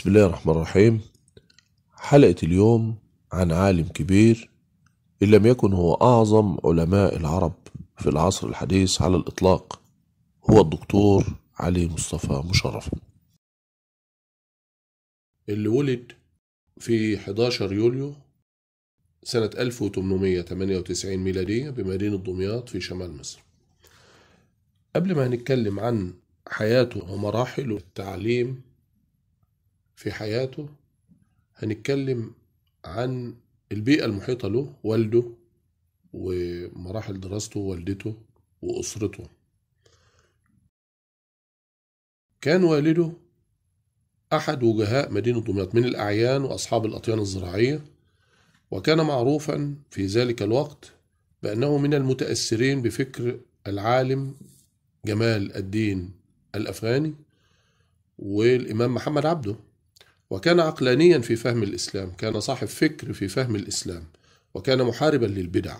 بسم الله الرحمن الرحيم حلقة اليوم عن عالم كبير إن لم يكن هو أعظم علماء العرب في العصر الحديث على الإطلاق هو الدكتور علي مصطفى مشرف اللي ولد في 11 يوليو سنة 1898 ميلادية بمدينة دمياط في شمال مصر قبل ما هنتكلم عن حياته ومراحله التعليم في حياته هنتكلم عن البيئة المحيطة له والده ومراحل دراسته والدته وأسرته كان والده أحد وجهاء مدينة دمياط من الأعيان وأصحاب الأطيان الزراعية وكان معروفا في ذلك الوقت بأنه من المتأثرين بفكر العالم جمال الدين الأفغاني والإمام محمد عبده وكان عقلانيا في فهم الإسلام كان صاحب فكر في فهم الإسلام وكان محاربا للبدع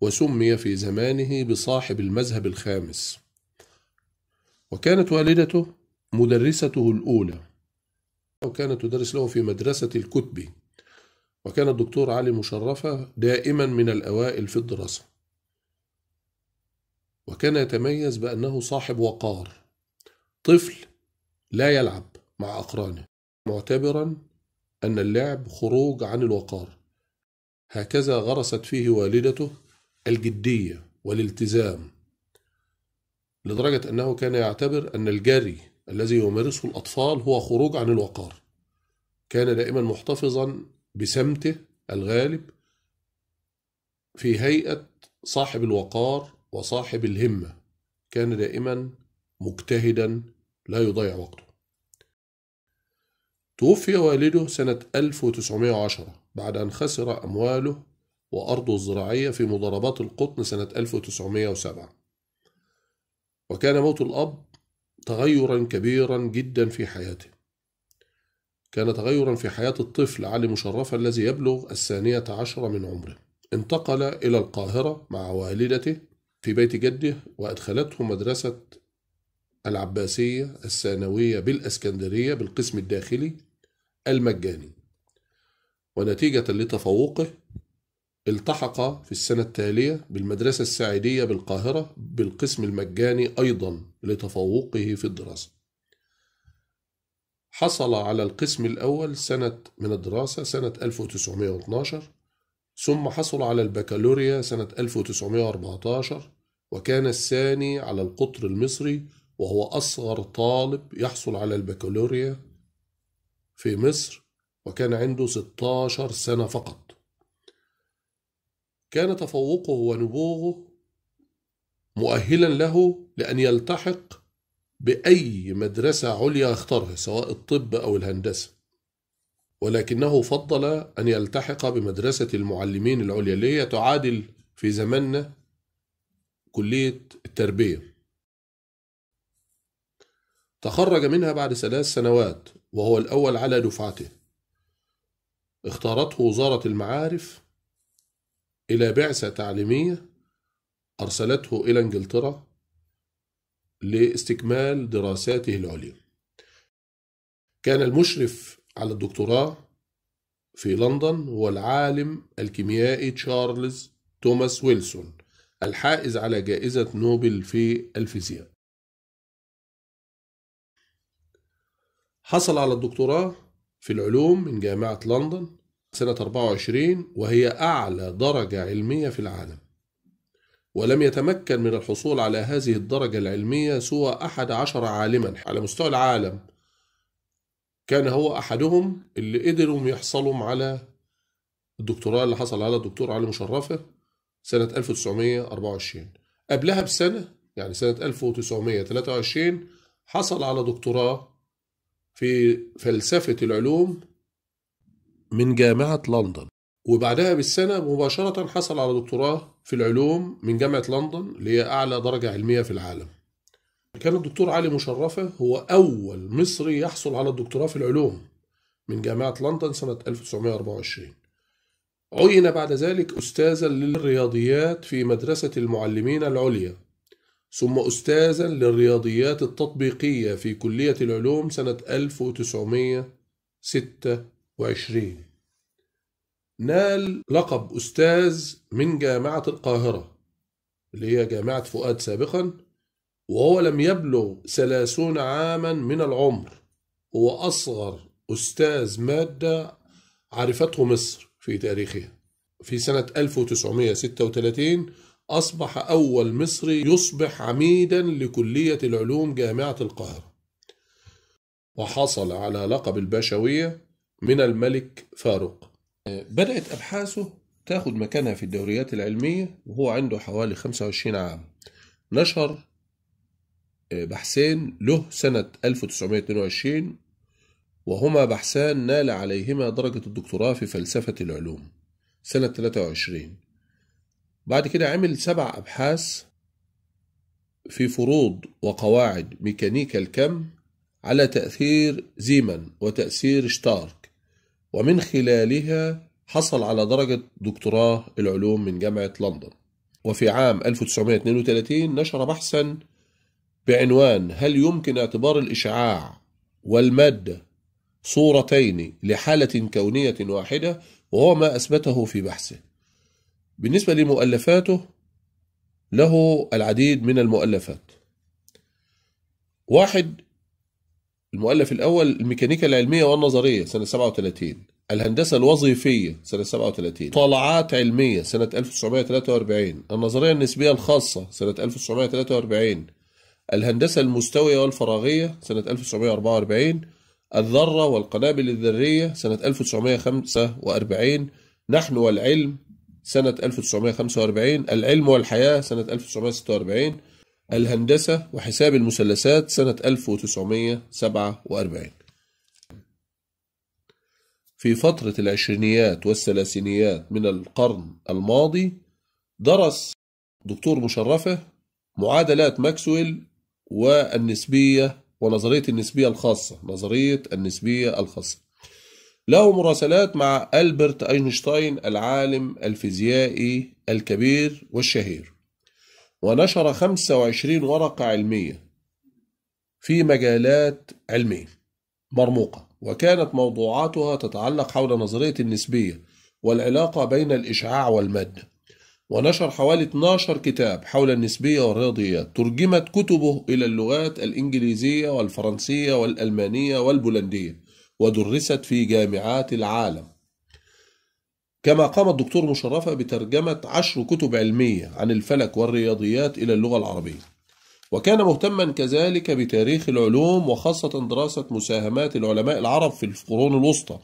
وسمي في زمانه بصاحب المذهب الخامس وكانت والدته مدرسته الأولى وكانت تدرس له في مدرسة الكتب وكان الدكتور علي مشرفة دائما من الأوائل في الدراسة وكان يتميز بأنه صاحب وقار طفل لا يلعب مع أقرانه معتبرا أن اللعب خروج عن الوقار هكذا غرست فيه والدته الجدية والالتزام لدرجة أنه كان يعتبر أن الجري الذي يمارسه الأطفال هو خروج عن الوقار كان دائما محتفظا بسمته الغالب في هيئة صاحب الوقار وصاحب الهمة كان دائما مجتهدا لا يضيع وقته توفي والده سنة 1910 بعد أن خسر أمواله وأرضه الزراعية في مضاربات القطن سنة 1907 وكان موت الأب تغيرا كبيرا جدا في حياته كان تغيرا في حياة الطفل علي مشرفة الذي يبلغ الثانية عشرة من عمره انتقل إلى القاهرة مع والدته في بيت جده وأدخلته مدرسة العباسية الثانوية بالأسكندرية بالقسم الداخلي المجاني ونتيجة لتفوقه التحق في السنة التالية بالمدرسة السعيدية بالقاهرة بالقسم المجاني أيضا لتفوقه في الدراسة حصل على القسم الأول سنة من الدراسة سنة 1912 ثم حصل على البكالوريا سنة 1914 وكان الثاني على القطر المصري وهو أصغر طالب يحصل على البكالوريا في مصر وكان عنده 16 سنة فقط كان تفوقه ونبوغه مؤهلا له لأن يلتحق بأي مدرسة عليا اختارها سواء الطب أو الهندسة ولكنه فضل أن يلتحق بمدرسة المعلمين العليا اللي هي تعادل في زماننا كلية التربية تخرج منها بعد ثلاث سنوات وهو الأول على دفعته اختارته وزارة المعارف إلى بعثة تعليمية أرسلته إلى إنجلترا لاستكمال دراساته العليا كان المشرف على الدكتوراه في لندن هو العالم الكيميائي تشارلز توماس ويلسون الحائز على جائزة نوبل في الفيزياء حصل على الدكتوراه في العلوم من جامعة لندن سنة 24 وهي أعلى درجة علمية في العالم ولم يتمكن من الحصول على هذه الدرجة العلمية سوى أحد عشر عالما على مستوى العالم كان هو أحدهم اللي قدروا يحصلوا على الدكتوراه اللي حصل على الدكتور علي مشرفة سنة 1924 قبلها بسنة يعني سنة 1923 حصل على دكتوراه في فلسفة العلوم من جامعة لندن وبعدها بالسنة مباشرة حصل على دكتوراه في العلوم من جامعة لندن اللي هي أعلى درجة علمية في العالم كان الدكتور علي مشرفة هو أول مصري يحصل على الدكتوراه في العلوم من جامعة لندن سنة 1924 عين بعد ذلك أستاذا للرياضيات في مدرسة المعلمين العليا ثم أستاذا للرياضيات التطبيقية في كلية العلوم سنة 1926 نال لقب أستاذ من جامعة القاهرة اللي هي جامعة فؤاد سابقا وهو لم يبلغ ثلاثون عاما من العمر هو أصغر أستاذ مادة عرفته مصر في تاريخها في سنة 1936 أصبح أول مصري يصبح عميدا لكلية العلوم جامعة القاهرة وحصل على لقب البشوية من الملك فاروق بدأت أبحاثه تاخد مكانها في الدوريات العلمية وهو عنده حوالي 25 عام نشر آه، بحثين له سنة 1922 وهما بحثان نال عليهما درجة الدكتوراه في فلسفة العلوم سنة 23 بعد كده عمل سبع أبحاث في فروض وقواعد ميكانيكا الكم على تأثير زيمن وتأثير شتارك ومن خلالها حصل على درجة دكتوراه العلوم من جامعة لندن وفي عام 1932 نشر بحثا بعنوان هل يمكن اعتبار الإشعاع والمادة صورتين لحالة كونية واحدة وهو ما أثبته في بحثه بالنسبة لمؤلفاته له العديد من المؤلفات واحد المؤلف الأول الميكانيكا العلمية والنظرية سنة 37 الهندسة الوظيفية سنة 37 طالعات علمية سنة 1943 النظرية النسبية الخاصة سنة 1943 الهندسة المستوية والفراغية سنة 1944 الذرة والقنابل الذرية سنة 1945 نحن والعلم سنة 1945 العلم والحياة سنة 1946 الهندسة وحساب المثلثات سنة 1947 في فترة العشرينيات والثلاثينيات من القرن الماضي درس دكتور مشرفة معادلات ماكسويل والنسبية ونظرية النسبية الخاصة نظرية النسبية الخاصة له مراسلات مع ألبرت أينشتاين العالم الفيزيائي الكبير والشهير ونشر 25 ورقة علمية في مجالات علمية مرموقة وكانت موضوعاتها تتعلق حول نظرية النسبية والعلاقة بين الإشعاع والمادة ونشر حوالي 12 كتاب حول النسبية والرياضيات ترجمت كتبه إلى اللغات الإنجليزية والفرنسية والألمانية والبولندية ودرست في جامعات العالم كما قام الدكتور مشرفة بترجمة عشر كتب علمية عن الفلك والرياضيات إلى اللغة العربية وكان مهتما كذلك بتاريخ العلوم وخاصة دراسة مساهمات العلماء العرب في القرون الوسطى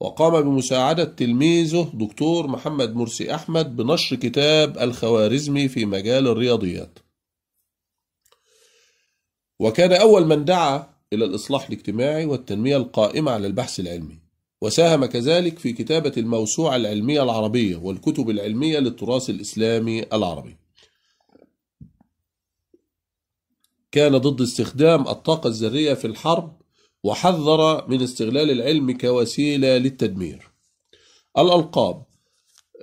وقام بمساعدة تلميذه دكتور محمد مرسي أحمد بنشر كتاب الخوارزمي في مجال الرياضيات وكان أول من دعا إلى الإصلاح الاجتماعي والتنمية القائمة على البحث العلمي وساهم كذلك في كتابة الموسوعة العلمية العربية والكتب العلمية للتراث الإسلامي العربي كان ضد استخدام الطاقة الذرية في الحرب وحذر من استغلال العلم كوسيلة للتدمير الألقاب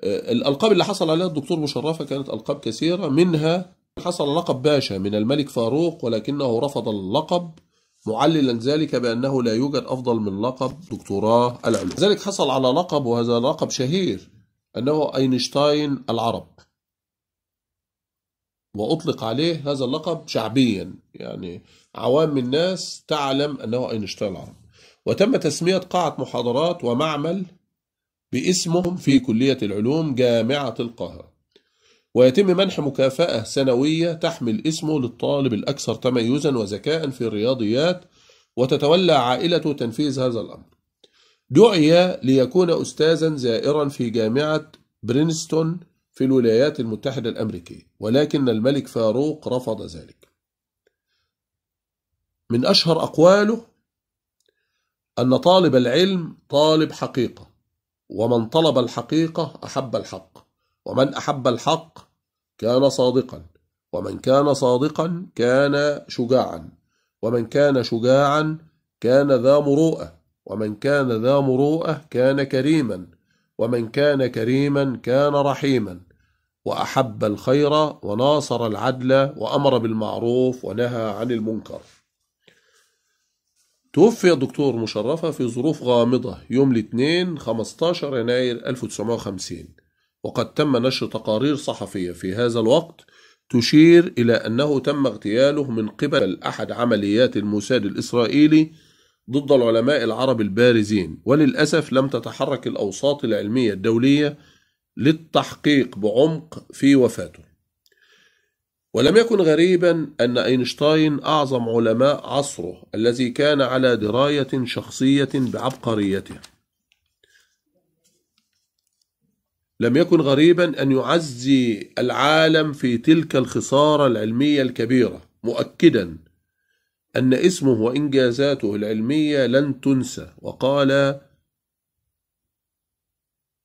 آه، الألقاب اللي حصل عليها الدكتور مشرفة كانت ألقاب كثيرة منها حصل لقب باشا من الملك فاروق ولكنه رفض اللقب معللا ذلك بأنه لا يوجد أفضل من لقب دكتوراه العلوم ذلك حصل على لقب وهذا لقب شهير أنه أينشتاين العرب وأطلق عليه هذا اللقب شعبيا يعني عوام الناس تعلم أنه أينشتاين العرب وتم تسمية قاعة محاضرات ومعمل باسمهم في كلية العلوم جامعة القاهرة ويتم منح مكافأة سنوية تحمل اسمه للطالب الأكثر تميزا وذكاء في الرياضيات وتتولى عائلته تنفيذ هذا الأمر دعي ليكون أستاذا زائرا في جامعة برينستون في الولايات المتحدة الأمريكية ولكن الملك فاروق رفض ذلك من أشهر أقواله أن طالب العلم طالب حقيقة ومن طلب الحقيقة أحب الحق ومن أحب الحق كان صادقا ومن كان صادقا كان شجاعا ومن كان شجاعا كان ذا مروءة ومن كان ذا مروءة كان كريما ومن كان كريما كان رحيما وأحب الخير وناصر العدل وأمر بالمعروف ونهى عن المنكر توفي الدكتور مشرفة في ظروف غامضة يوم الاثنين 15 يناير 1950 وقد تم نشر تقارير صحفية في هذا الوقت تشير إلى أنه تم اغتياله من قبل أحد عمليات الموساد الإسرائيلي ضد العلماء العرب البارزين وللأسف لم تتحرك الأوساط العلمية الدولية للتحقيق بعمق في وفاته ولم يكن غريبا أن أينشتاين أعظم علماء عصره الذي كان على دراية شخصية بعبقريته لم يكن غريبا أن يعزي العالم في تلك الخسارة العلمية الكبيرة مؤكدا أن اسمه وإنجازاته العلمية لن تنسى وقال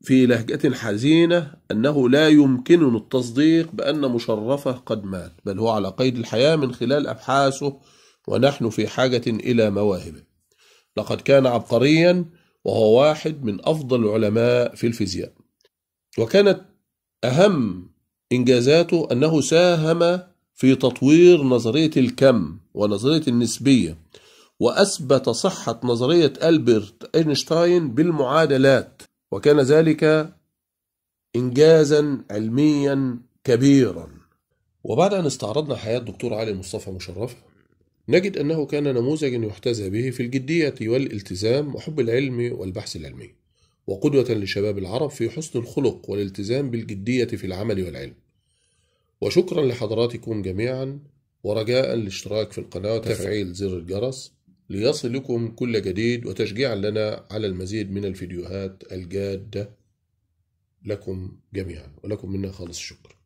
في لهجة حزينة أنه لا يمكنني التصديق بأن مشرفه قد مات بل هو على قيد الحياة من خلال أبحاثه ونحن في حاجة إلى مواهبه لقد كان عبقريا وهو واحد من أفضل العلماء في الفيزياء وكانت أهم إنجازاته أنه ساهم في تطوير نظرية الكم ونظرية النسبية وأثبت صحة نظرية ألبرت أينشتاين بالمعادلات وكان ذلك إنجازا علميا كبيرا وبعد أن استعرضنا حياة الدكتور علي مصطفى مشرف نجد أنه كان نموذجا يحتذى به في الجدية والالتزام وحب العلم والبحث العلمي وقدوة لشباب العرب في حسن الخلق والالتزام بالجدية في العمل والعلم وشكرا لحضراتكم جميعا ورجاء الاشتراك في القناة وتفعيل زر الجرس ليصلكم كل جديد وتشجيعا لنا على المزيد من الفيديوهات الجادة لكم جميعا ولكم منا خالص الشكر.